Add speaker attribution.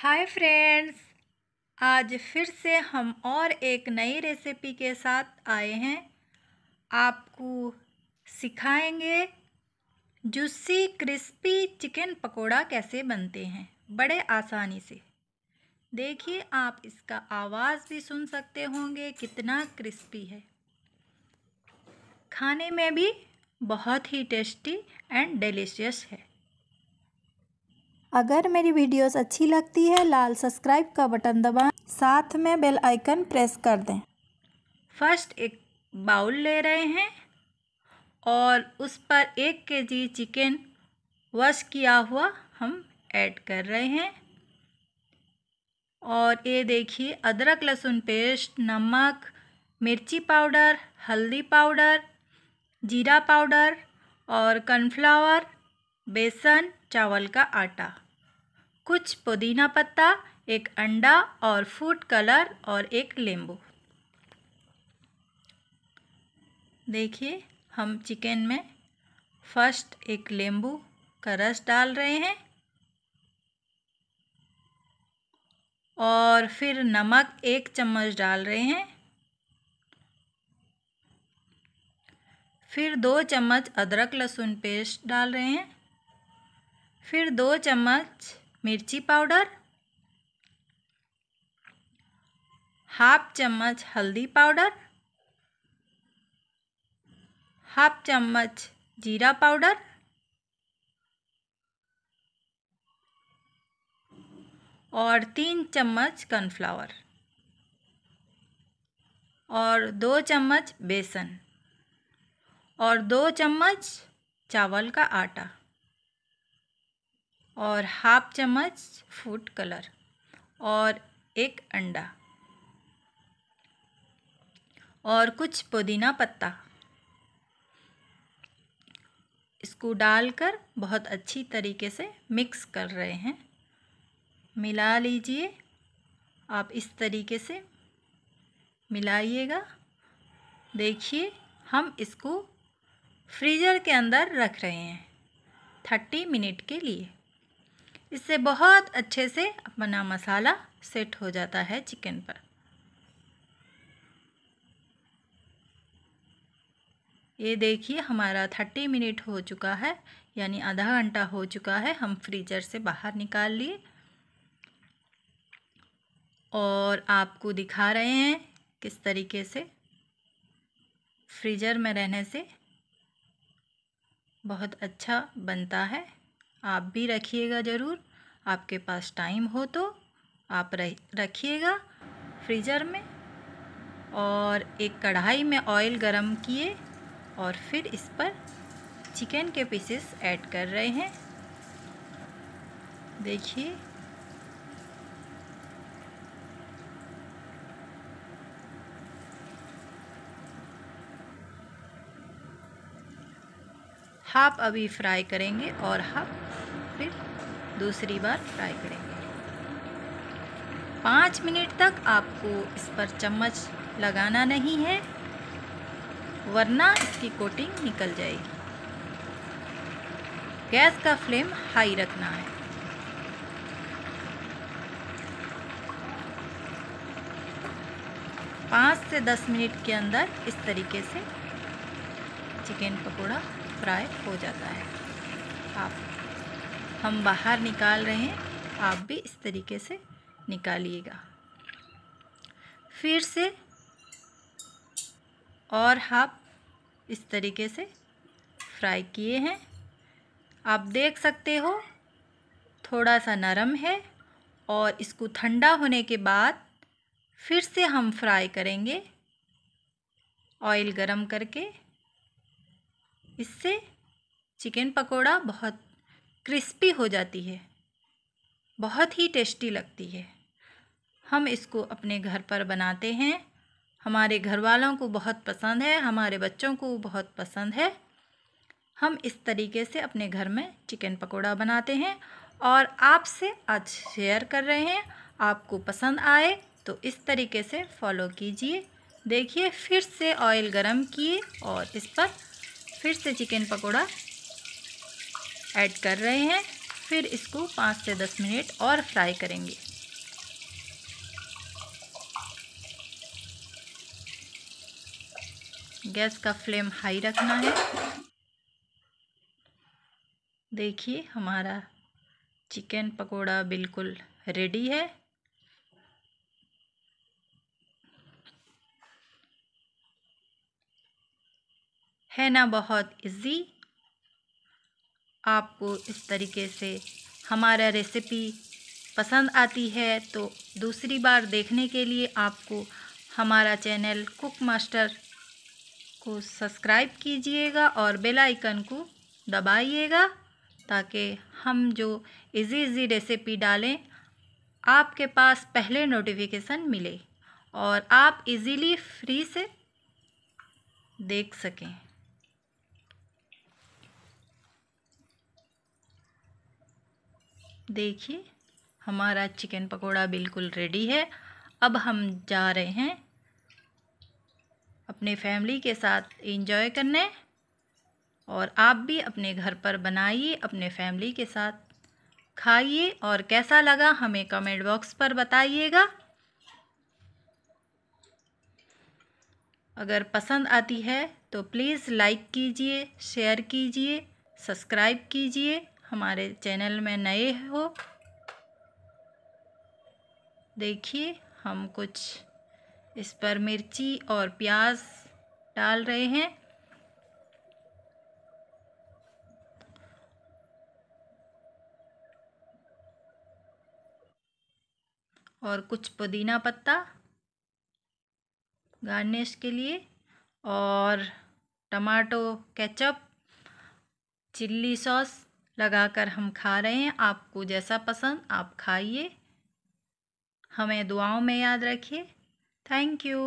Speaker 1: hi friends आज फिर से हम और एक नई रेसिपी के साथ आए हैं आपको सिखाएंगे जूसी क्रिस्पी चिकन पकोड़ा कैसे बनते हैं बड़े आसानी से देखिए आप इसका आवाज़ भी सुन सकते होंगे कितना क्रिस्पी है खाने में भी बहुत ही टेस्टी एंड डिलीशियस है अगर मेरी वीडियोस अच्छी लगती है लाल सब्सक्राइब का बटन दबाएं साथ में बेल आइकन प्रेस कर दें फर्स्ट एक बाउल ले रहे हैं और उस पर एक के जी चिकन वॉश किया हुआ हम ऐड कर रहे हैं और ये देखिए अदरक लहसुन पेस्ट नमक मिर्ची पाउडर हल्दी पाउडर जीरा पाउडर और कनफ्लावर बेसन चावल का आटा कुछ पुदीना पत्ता एक अंडा और फूड कलर और एक नींबू देखिए हम चिकन में फर्स्ट एक नींबू का रस डाल रहे हैं और फिर नमक एक चम्मच डाल रहे हैं फिर दो चम्मच अदरक लहसुन पेस्ट डाल रहे हैं फिर दो चम्मच मिर्ची पाउडर हाफ चम्मच हल्दी पाउडर हाफ चम्मच जीरा पाउडर और तीन चम्मच कॉर्नफ्लावर और दो चम्मच बेसन और दो चम्मच चावल का आटा और हाफ चम्मच फूड कलर और एक अंडा और कुछ पुदीना पत्ता इसको डालकर बहुत अच्छी तरीके से मिक्स कर रहे हैं मिला लीजिए आप इस तरीके से मिलाइएगा देखिए हम इसको फ्रीज़र के अंदर रख रहे हैं थर्टी मिनट के लिए इससे बहुत अच्छे से अपना मसाला सेट हो जाता है चिकन पर ये देखिए हमारा थर्टी मिनट हो चुका है यानी आधा घंटा हो चुका है हम फ्रीजर से बाहर निकाल लिए और आपको दिखा रहे हैं किस तरीके से फ्रीजर में रहने से बहुत अच्छा बनता है आप भी रखिएगा ज़रूर आपके पास टाइम हो तो आप रखिएगा फ्रीज़र में और एक कढ़ाई में ऑयल गरम किए और फिर इस पर चिकन के पीसेस ऐड कर रहे हैं देखिए हाफ अभी फ्राई करेंगे और हाफ फिर दूसरी बार फ्राई करेंगे पाँच मिनट तक आपको इस पर चम्मच लगाना नहीं है वरना इसकी कोटिंग निकल जाएगी गैस का फ्लेम हाई रखना है पाँच से दस मिनट के अंदर इस तरीके से चिकन पकौड़ा फ्राई हो जाता है आप हम बाहर निकाल रहे हैं आप भी इस तरीके से निकालिएगा फिर से और हाफ इस तरीके से फ्राई किए हैं आप देख सकते हो थोड़ा सा नरम है और इसको ठंडा होने के बाद फिर से हम फ्राई करेंगे ऑयल गरम करके इससे चिकन पकोड़ा बहुत क्रिस्पी हो जाती है बहुत ही टेस्टी लगती है हम इसको अपने घर पर बनाते हैं हमारे घर वालों को बहुत पसंद है हमारे बच्चों को बहुत पसंद है हम इस तरीके से अपने घर में चिकन पकोड़ा बनाते हैं और आपसे आज शेयर कर रहे हैं आपको पसंद आए तो इस तरीके से फॉलो कीजिए देखिए फिर से ऑयल गरम किए और इस पर फिर से चिकन पकोड़ा ऐड कर रहे हैं फिर इसको पाँच से दस मिनट और फ्राई करेंगे गैस का फ्लेम हाई रखना है देखिए हमारा चिकन पकोड़ा बिल्कुल रेडी है है ना बहुत इजी आपको इस तरीके से हमारा रेसिपी पसंद आती है तो दूसरी बार देखने के लिए आपको हमारा चैनल कुक मास्टर को सब्सक्राइब कीजिएगा और बेल आइकन को दबाइएगा ताकि हम जो इजी इजी रेसिपी डालें आपके पास पहले नोटिफिकेशन मिले और आप इजीली फ्री से देख सकें देखिए हमारा चिकन पकोड़ा बिल्कुल रेडी है अब हम जा रहे हैं अपने फैमिली के साथ एंजॉय करने और आप भी अपने घर पर बनाइए अपने फैमिली के साथ खाइए और कैसा लगा हमें कमेंट बॉक्स पर बताइएगा अगर पसंद आती है तो प्लीज़ लाइक कीजिए शेयर कीजिए सब्सक्राइब कीजिए हमारे चैनल में नए हो देखिए हम कुछ इस पर मिर्ची और प्याज डाल रहे हैं और कुछ पुदीना पत्ता गार्निश के लिए और टमाटो केचप चिल्ली सॉस लगाकर हम खा रहे हैं आपको जैसा पसंद आप खाइए हमें दुआओं में याद रखिए थैंक यू